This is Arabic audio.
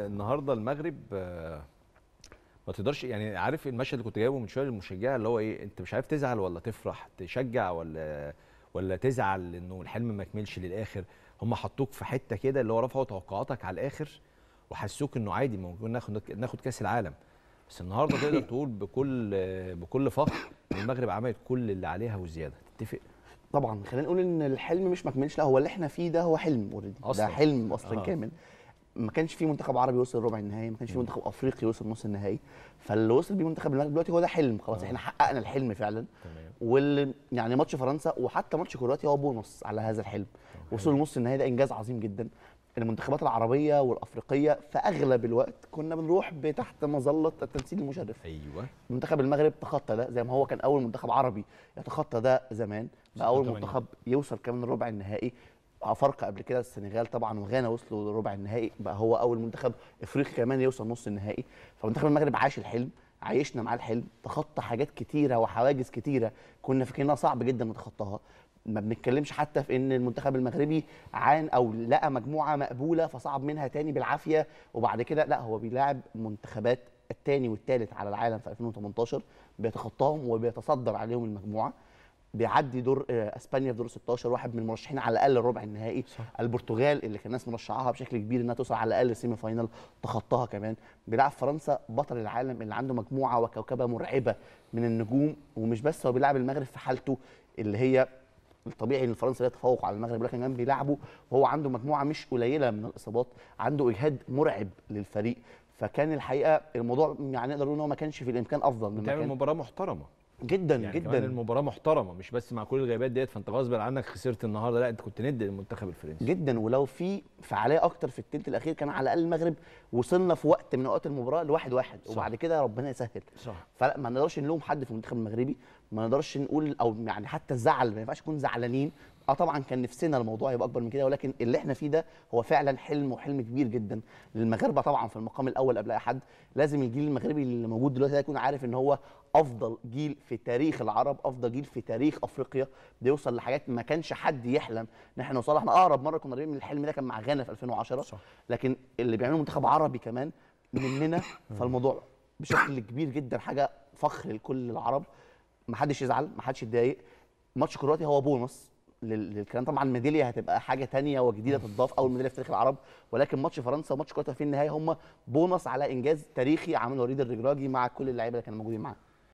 النهارده المغرب آه، ما تقدرش يعني عارف المشهد اللي كنت جايبه من شويه للمشجع اللي هو ايه انت مش عارف تزعل ولا تفرح تشجع ولا ولا تزعل انه الحلم ما كملش للاخر هم حطوك في حته كده اللي هو رفعوا توقعاتك على الاخر وحسوك انه عادي ممكن ناخد ناخد كاس العالم بس النهارده تقدر تقول بكل بكل فخر المغرب عملت كل اللي عليها وزياده تتفق طبعا خلينا نقول ان الحلم مش مكملش لا هو اللي احنا فيه ده هو حلم اوريدي ده حلم اصلا آه. كامل ما كانش في منتخب عربي وصل ربع النهائي ما كانش في منتخب افريقي وصل نص النهائي فاللي وصل بيه منتخب المغرب دلوقتي هو ده حلم خلاص آه. احنا حققنا الحلم فعلا تمام واللي يعني ماتش فرنسا وحتى ماتش كرواتيا هو بونص على هذا الحلم وصول نص النهائي ده انجاز عظيم جدا المنتخبات العربيه والافريقيه في اغلب الوقت كنا بنروح تحت مظله التنسيق المشرف ايوه منتخب المغرب تخطى ده زي ما هو كان اول منتخب عربي يتخطى ده زمان بقى اول منتخب يوصل كمان الربع النهائي افارقه قبل كده السنغال طبعا وغانا وصلوا لربع النهائي بقى هو اول منتخب افريقي كمان يوصل نص النهائي فمنتخب المغرب عاش الحلم عايشنا معاه الحلم تخطى حاجات كتيره وحواجز كتيره كنا فاكرينها صعب جدا نتخطاها ما بنتكلمش حتى في ان المنتخب المغربي عان او لقى مجموعه مقبوله فصعب منها تاني بالعافيه وبعد كده لا هو بيلاعب منتخبات التاني والتالت على العالم في 2018 بيتخطاهم وبيتصدر عليهم المجموعه بيعدي دور آه، اسبانيا في دور 16 واحد من المرشحين على الاقل ربع النهائي صح. البرتغال اللي كان الناس مرشحاها بشكل كبير انها توصل على الاقل سيمي فاينال تخطاها كمان بيلعب فرنسا بطل العالم اللي عنده مجموعه وكوكبه مرعبه من النجوم ومش بس هو بيلعب المغرب في حالته اللي هي الطبيعي ان فرنسا لا تفوق على المغرب ولكن كمان بيلعبه وهو عنده مجموعه مش قليله من الاصابات عنده اجهاد مرعب للفريق فكان الحقيقه الموضوع يعني نقدر نقول ان هو ما كانش في الامكان افضل من بتعمل مباراه محترمه جدا يعني جدا كمان المباراه محترمه مش بس مع كل الغيابات ديت فانت غصب عنك خسرت النهارده لا انت كنت ند للمنتخب الفرنسي جدا ولو في فعاليه اكتر في الثلث الاخير كان على الاقل المغرب وصلنا في وقت من اوقات المباراه لواحد واحد صح. وبعد كده ربنا يسهل صح فلا ما نقدرش نلوم حد في المنتخب المغربي ما نقدرش نقول او يعني حتى الزعل ما ينفعش نكون زعلانين اه طبعا كان نفسنا الموضوع يبقى اكبر من كده ولكن اللي احنا فيه ده هو فعلا حلم وحلم كبير جدا للمغاربه طبعا في المقام الاول قبل اي حد لازم الجيل المغربي اللي موجود دلوقتي يكون عارف ان هو افضل جيل في تاريخ العرب افضل جيل في تاريخ افريقيا بيوصل لحاجات ما كانش حد يحلم ان احنا نوصلها احنا اقرب مره كنا قريبين من الحلم ده كان مع غانا في 2010 صح. لكن اللي بيعمله منتخب عربي كمان مننا فالموضوع بشكل كبير جدا حاجه فخر لكل العرب ما حدش يزعل ما حدش يتضايق ماتش كرواتيا هو بونص للكلام طبعا ميداليا هتبقى حاجه تانية وجديده تضاف اول ميداليه في تاريخ العرب ولكن ماتش فرنسا وماتش كرواتيا في النهايه هم بونص على انجاز تاريخي عمله وليد الرجراجي مع كل اللعيبه اللي كانوا موجودين معاه